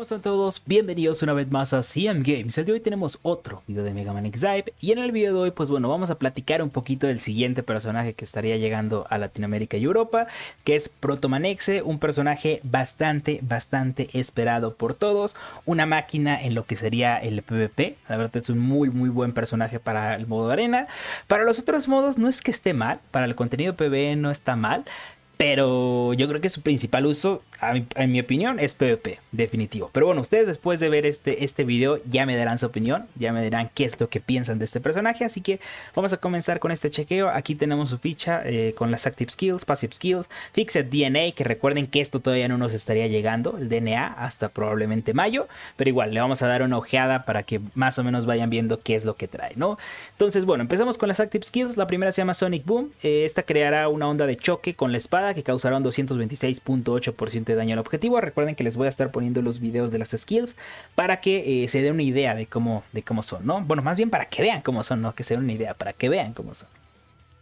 ¿cómo están todos? Bienvenidos una vez más a CM Games. El de hoy tenemos otro video de Mega Man x y en el video de hoy, pues bueno, vamos a platicar un poquito del siguiente personaje que estaría llegando a Latinoamérica y Europa, que es Protomanexe, un personaje bastante, bastante esperado por todos, una máquina en lo que sería el PvP, la verdad es un muy, muy buen personaje para el modo arena. Para los otros modos no es que esté mal, para el contenido PvE no está mal, pero yo creo que su principal uso, en mi opinión, es PvP, definitivo. Pero bueno, ustedes después de ver este, este video ya me darán su opinión, ya me dirán qué es lo que piensan de este personaje. Así que vamos a comenzar con este chequeo. Aquí tenemos su ficha eh, con las Active Skills, Passive Skills, Fixed DNA, que recuerden que esto todavía no nos estaría llegando, el DNA, hasta probablemente mayo. Pero igual, le vamos a dar una ojeada para que más o menos vayan viendo qué es lo que trae, ¿no? Entonces, bueno, empezamos con las Active Skills. La primera se llama Sonic Boom. Eh, esta creará una onda de choque con la espada que causaron 226.8% de daño al objetivo. Recuerden que les voy a estar poniendo los videos de las skills para que eh, se den una idea de cómo, de cómo son, ¿no? Bueno, más bien para que vean cómo son, no que se den una idea, para que vean cómo son.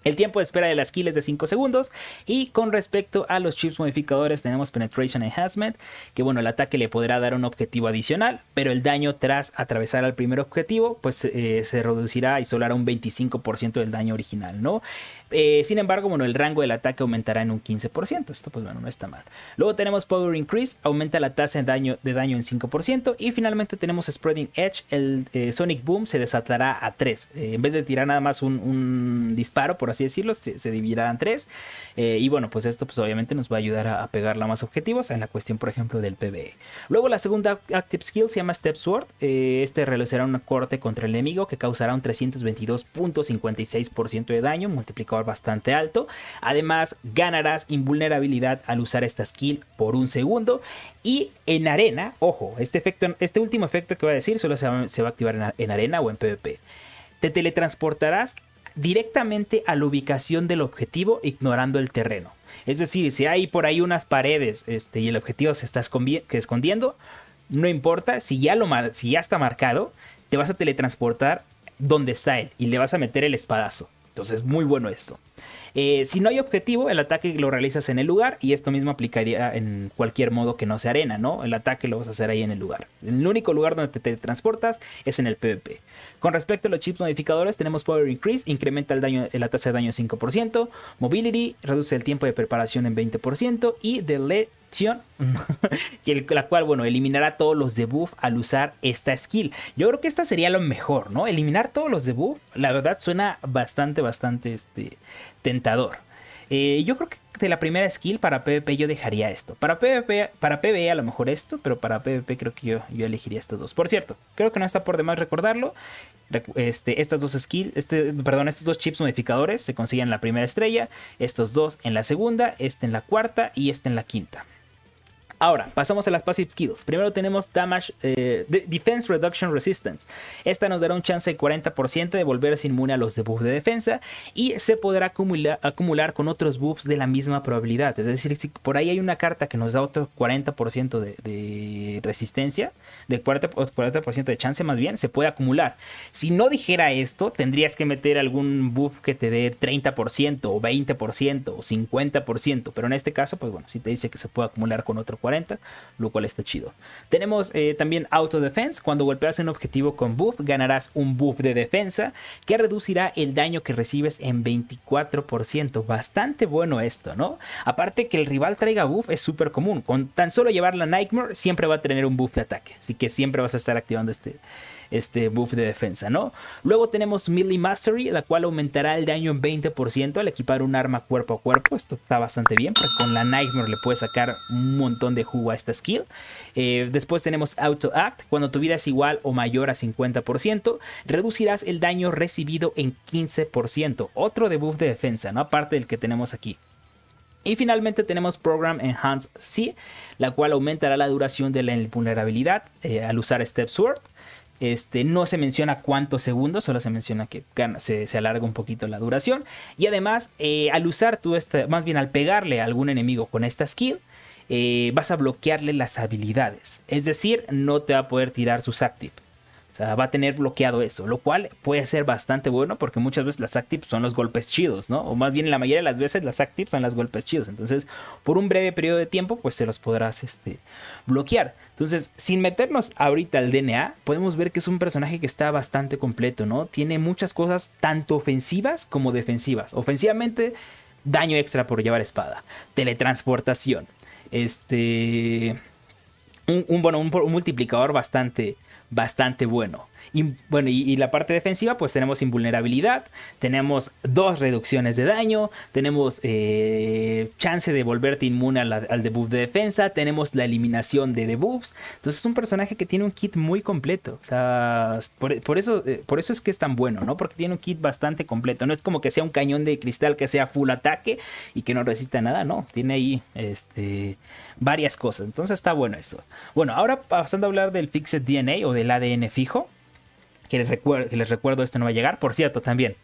El tiempo de espera de las kills es de 5 segundos. Y con respecto a los chips modificadores, tenemos Penetration Enhancement. Que bueno, el ataque le podrá dar un objetivo adicional. Pero el daño tras atravesar al primer objetivo, pues eh, se reducirá y solo hará un 25% del daño original, ¿no? Eh, sin embargo, bueno, el rango del ataque aumentará en un 15%. Esto, pues bueno, no está mal. Luego tenemos Power Increase, aumenta la tasa de daño, de daño en 5%. Y finalmente tenemos Spreading Edge, el eh, Sonic Boom se desatará a 3. en vez de tirar nada más un, disparo, por así decirlo, se, dividirá en tres. Eh, y bueno, pues esto pues obviamente nos va a ayudar a, a, más objetivos en la cuestión, por ejemplo, del PvE. Luego la segunda Active Skill se llama Step Sword. Eh, este realizará un corte contra el enemigo que causará un 322.56% de daño, multiplicador bastante alto. Además, ganarás invulnerabilidad al usar esta skill por un segundo. Y en arena, ojo, este, efecto, este último efecto que voy a decir solo se va, a activar en arena o en PvP te teletransportarás directamente a la ubicación del objetivo ignorando el terreno. Es decir, si hay por ahí unas paredes este, y el objetivo se está escondiendo, no importa, si ya, lo si ya está marcado, te vas a teletransportar donde está él y le vas a meter el espadazo. Entonces, muy bueno esto. Eh, si no hay objetivo, el ataque lo realizas en el lugar y esto mismo aplicaría en cualquier modo que no sea arena, ¿no? El ataque lo vas a hacer ahí en el lugar. El único lugar donde te, transportas es en el PvP. Con respecto a los chips modificadores, tenemos Power Increase, incrementa el daño, la tasa de daño en 5%, Mobility, reduce el tiempo de preparación en 20% y Delay, que la cual, bueno, eliminará todos los debuff al usar esta skill. Yo creo que esta sería lo mejor, ¿no? Eliminar todos los debuff, la verdad suena bastante, bastante este, tentador. Eh, yo creo que de la primera skill para PvP yo dejaría esto. Para PvP, para PvE a lo mejor esto, pero para PvP creo que yo, elegiría estos dos. Por cierto, creo que no está por demás recordarlo. Este, estas dos skills, este, perdón, estos dos chips modificadores se consiguen en la primera estrella, estos dos en la segunda, este en la cuarta y este en la quinta. Ahora, pasamos a las Passive Skills. Primero tenemos Damage, eh, Defense Reduction Resistance. Esta nos dará un chance de 40% de volverse inmune a los debuffs de defensa y se podrá acumular con otros buffs de la misma probabilidad. Es decir, si por ahí hay una carta que nos da otro 40% de, resistencia, de 40%, de chance más bien, se puede acumular. Si no dijera esto, tendrías que meter algún buff que te dé 30% o 20% o 50%, pero en este caso, pues bueno, si te dice que se puede acumular con otro 40% lo cual está chido. Tenemos eh, también Auto Defense. Cuando golpeas un objetivo con buff, ganarás un buff de defensa que reducirá el daño que recibes en 24%. Bastante bueno esto, ¿no? Aparte que el rival traiga buff es súper común. Con tan solo llevar la Nightmare siempre va a tener un buff de ataque. Así que siempre vas a estar activando este, este buff de defensa, ¿no? Luego tenemos Melee Mastery, la cual aumentará el daño en 20% al equipar un arma cuerpo a cuerpo. Esto está bastante bien, porque con la Nightmare le puedes sacar un montón de jugo a esta skill. Eh, después tenemos Auto Act, cuando tu vida es igual o mayor a 50%, reducirás el daño recibido en 15%. Otro debuff de defensa, ¿no? Aparte del que tenemos aquí. Y finalmente tenemos Program Enhance C, la cual aumentará la duración de la vulnerabilidad eh, al usar Step Sword. Este, no se menciona cuántos segundos, solo se menciona que se, alarga un poquito la duración. Y además, eh, al usar tú esta, más bien al pegarle a algún enemigo con esta skill, eh, vas a bloquearle las habilidades. Es decir, no te va a poder tirar sus active va a tener bloqueado eso, lo cual puede ser bastante bueno porque muchas veces las actips son los golpes chidos, ¿no? O más bien la mayoría de las veces las actips son los golpes chidos. Entonces, por un breve periodo de tiempo, pues se los podrás este, bloquear. Entonces, sin meternos ahorita al DNA, podemos ver que es un personaje que está bastante completo, ¿no? Tiene muchas cosas tanto ofensivas como defensivas. Ofensivamente, daño extra por llevar espada, teletransportación, este... Un, bueno, un multiplicador bastante bastante bueno. Y, bueno, y, la parte defensiva, pues tenemos invulnerabilidad, tenemos dos reducciones de daño, tenemos eh, chance de volverte inmune al, debuff de defensa, tenemos la eliminación de debuffs. Entonces es un personaje que tiene un kit muy completo. O sea, por, eso, eh, por eso es que es tan bueno, ¿no? Porque tiene un kit bastante completo. No es como que sea un cañón de cristal que sea full ataque y que no resista nada, no. Tiene ahí este, varias cosas. Entonces está bueno eso. Bueno, ahora pasando a hablar del Fixed DNA o del ADN fijo que les, recuerdo, que les recuerdo este no va a llegar, por cierto, también.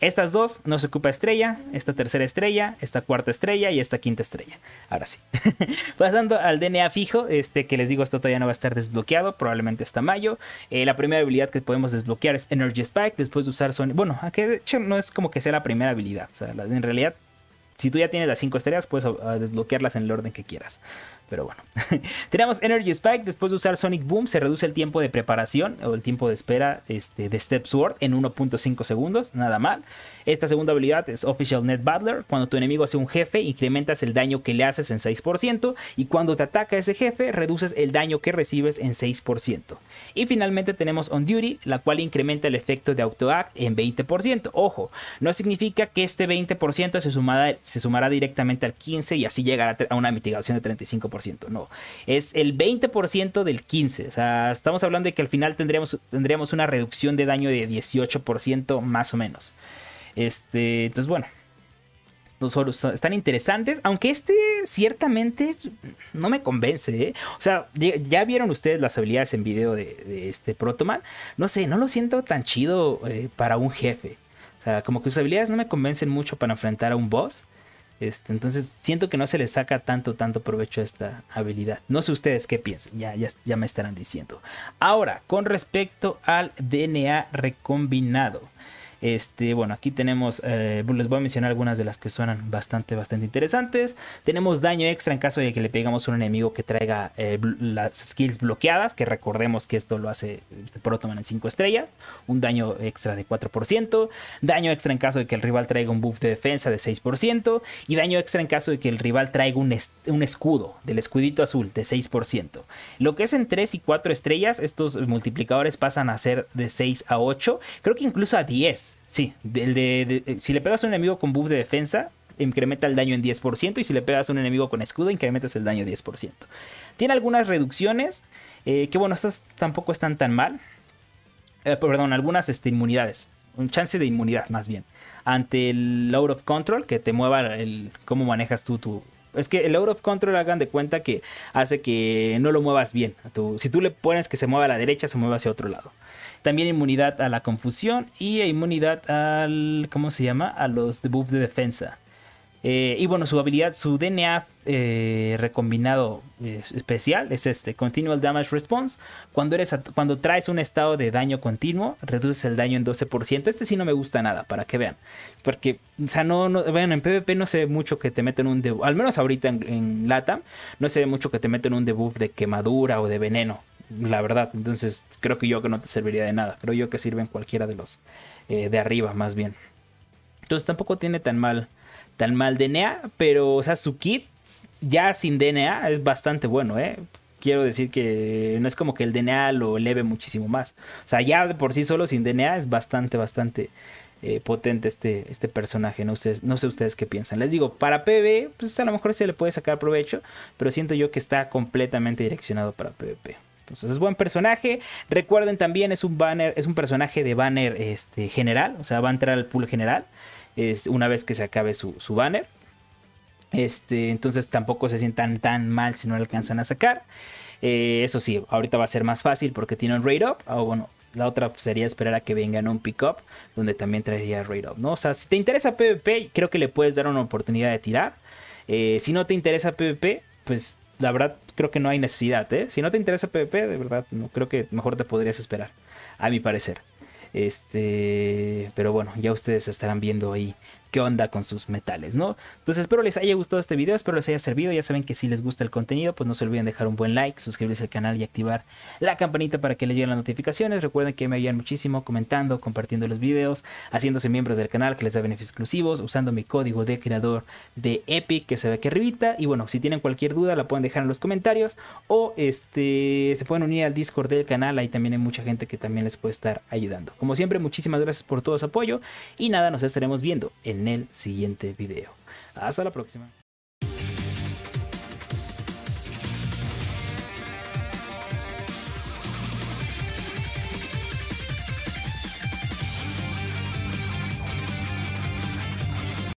Estas dos no se ocupa estrella, esta tercera estrella, esta cuarta estrella y esta quinta estrella. Ahora sí. Pasando al DNA fijo, este que les digo, esto todavía no va a estar desbloqueado, probablemente hasta mayo. Eh, la primera habilidad que podemos desbloquear es Energy Spike, después de usar Sony, Bueno, aquí no es como que sea la primera habilidad, en realidad si tú ya tienes las cinco estrellas, puedes ah, desbloquearlas en el orden que quieras. Pero bueno. Tenemos Energy Spike. Después de usar Sonic Boom, se reduce el tiempo de preparación o el tiempo de espera este, de Step Sword en 1.5 segundos. Nada mal. Esta segunda habilidad es Official Net Battler. Cuando tu enemigo hace un jefe, incrementas el daño que le haces en 6%. Y cuando te ataca ese jefe, reduces el daño que recibes en 6%. Y finalmente tenemos On Duty, la cual incrementa el efecto de Auto Act en 20%. Ojo, no significa que este 20% se, se sumará directamente al 15% y así llegará a una mitigación de 35% no. Es el 20% del 15%. O sea, estamos hablando de que al final tendríamos, una reducción de daño de 18% más o menos. Este, entonces, bueno. Están interesantes, aunque este ciertamente no me convence. ¿eh? O sea, ya, vieron ustedes las habilidades en video de, este Protoman. No sé, no lo siento tan chido eh, para un jefe. O sea, como que sus habilidades no me convencen mucho para enfrentar a un boss. Este, entonces siento que no se le saca tanto, tanto provecho a esta habilidad. No sé ustedes qué piensan, ya, ya, ya me estarán diciendo. Ahora, con respecto al DNA recombinado. Este, bueno, aquí tenemos, eh, les voy a mencionar algunas de las que suenan bastante, bastante interesantes. Tenemos daño extra en caso de que le pegamos a un enemigo que traiga eh, las skills bloqueadas, que recordemos que esto lo hace este, Protoman en 5 estrellas. Un daño extra de 4%. Daño extra en caso de que el rival traiga un buff de defensa de 6%. Y daño extra en caso de que el rival traiga un, un escudo, del escudito azul, de 6%. Lo que es en 3 y 4 estrellas, estos multiplicadores pasan a ser de 6 a 8. Creo que incluso a 10 Sí, eh, si le pegas a un enemigo con buff de defensa, incrementa el daño en 10%. Y si le pegas a un enemigo con escudo, incrementas el daño 10%. Tiene algunas reducciones, eh, que bueno, estas tampoco están tan mal. Eh, perdón, algunas este, inmunidades. Un chance de inmunidad, más bien. Ante el load of Control, que te mueva el cómo manejas tú tu, es que el out of control hagan de cuenta que hace que no lo muevas bien. si tú le pones que se mueva a la derecha, se mueve hacia otro lado. También inmunidad a la confusión y inmunidad al. ¿Cómo se llama? A los debuffs de defensa. Eh, y bueno, su habilidad, su DNA eh, recombinado eh, especial es este, Continual Damage Response. Cuando, eres, cuando traes un estado de daño continuo, reduces el daño en 12%. Este sí no me gusta nada, para que vean. Porque, o sea, no, bueno, en PvP no sé mucho que te meten un debuff, al menos ahorita en, en LATAM, no sé mucho que te meten un debuff de quemadura o de veneno, la verdad. Entonces, creo que yo que no te serviría de nada. Creo yo que en cualquiera de los de arriba, más bien. Entonces, tampoco tiene tan mal tan mal DNA, pero, o sea, su kit ya sin DNA es bastante bueno, ¿eh? Quiero decir que no es como que el DNA lo eleve muchísimo más. O sea, ya de por sí solo sin DNA es bastante, bastante eh, potente este, este personaje. No, no sé ustedes qué piensan. Les digo, para PvP, pues a lo mejor se le puede sacar provecho, pero siento yo que está completamente direccionado para PvP. Entonces es buen personaje. Recuerden también, es un banner, es un personaje de banner este, general. O sea, va a entrar al pool general una vez que se acabe su, banner. Este, entonces tampoco se sientan tan mal si no alcanzan a sacar. Eh, eso sí, ahorita va a ser más fácil porque tiene un Raid up. O ah, bueno, la otra pues, sería esperar a que vengan un pick up donde también traería raid up, ¿no? O sea, si te interesa PvP, creo que le puedes dar una oportunidad de tirar. Eh, si no te interesa PvP, pues la verdad creo que no hay necesidad, ¿eh? Si no te interesa PvP, de verdad, no, creo que mejor te podrías esperar, a mi parecer. Este, pero bueno, ya ustedes estarán viendo ahí qué onda con sus metales, ¿no? Entonces espero les haya gustado este video, espero les haya servido, ya saben que si les gusta el contenido, pues no se olviden dejar un buen like, suscribirse al canal y activar la campanita para que les lleguen las notificaciones, recuerden que me ayudan muchísimo comentando, compartiendo los videos, haciéndose miembros del canal que les da beneficios exclusivos, usando mi código de creador de Epic que se ve aquí arribita, y bueno, si tienen cualquier duda la pueden dejar en los comentarios, o este, se pueden unir al Discord del canal, ahí también hay mucha gente que también les puede estar ayudando. Como siempre, muchísimas gracias por todo su apoyo, y nada, nos estaremos viendo en en el siguiente video. Hasta la próxima.